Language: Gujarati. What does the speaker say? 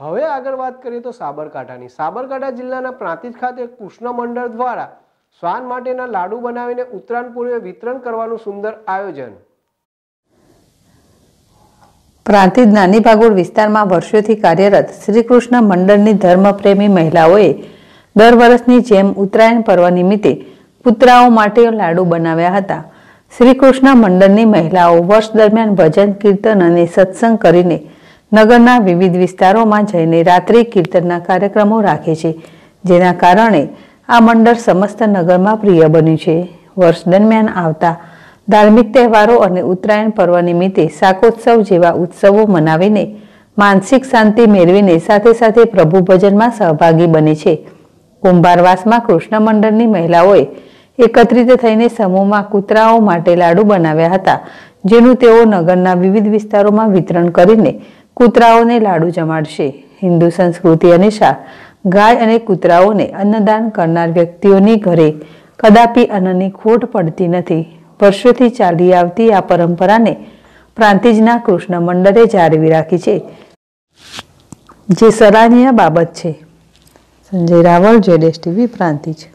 હવે આગળ વાત કરીએ તો સાબરકાંઠાની સાબરકાંઠા જિલ્લાના પ્રાંતિજ ખાતે કૃષ્ણ મંડળ દ્વારા શ્વાન માટેના લાડુ બનાવીને ઉત્તરાયણ પૂર્વે વિતરણ કરવાનું સુંદર આયોજન પ્રાંતિજ નાની ભાગોળ વિસ્તારમાં વર્ષોથી કાર્યરત શ્રી કૃષ્ણ મંડળની ધર્મપ્રેમી મહિલાઓએ દર વર્ષની જેમ ઉત્તરાયણ પર્વ નિમિત્તે પુત્રાઓ માટે લાડુ બનાવ્યા હતા શ્રીકૃષ્ણ મંડળની મહિલાઓ વર્ષ દરમિયાન ભજન કીર્તન અને સત્સંગ કરીને નગરના વિવિધ વિસ્તારોમાં જઈને રાત્રિ કીર્તનના કાર્યક્રમો રાખે છે જેના કારણે આ મંડળ સમસ્ત નગરમાં પ્રિય બન્યું છે વર્ષ દરમિયાન આવતા ધાર્મિક તહેવારો અને ઉત્તરાયણ પર્વ નિમિત્તે શાકોત્સવ જેવા ઉત્સવો મનાવીને માનસિક શાંતિ મેળવીને સાથે સાથે પ્રભુ ભજનમાં સહભાગી બને છે કુંભારવાસમાં કૃષ્ણ મંડળની મહિલાઓએ એકત્રિત થઈને સમૂહમાં કૂતરાઓ માટે લાડુ બનાવ્યા હતા જેનું તેઓ નગરના વિવિધ વિસ્તારોમાં વિતરણ કરીને કૂતરાઓને લાડુ જમાડશે હિન્દુ સંસ્કૃતિ અનુસાર ગાય અને કૂતરાઓને અન્નદાન કરનાર વ્યક્તિઓની ઘરે કદાપી અન્નની ખોટ પડતી નથી વર્ષોથી ચાલી આવતી આ પરંપરાને પ્રાંતિજના કૃષ્ણ મંડળે જાળવી રાખી છે જે સરાહનીય બાબત છે સંજય રાવલ જેડેશ ટીવી પ્રાંતિજ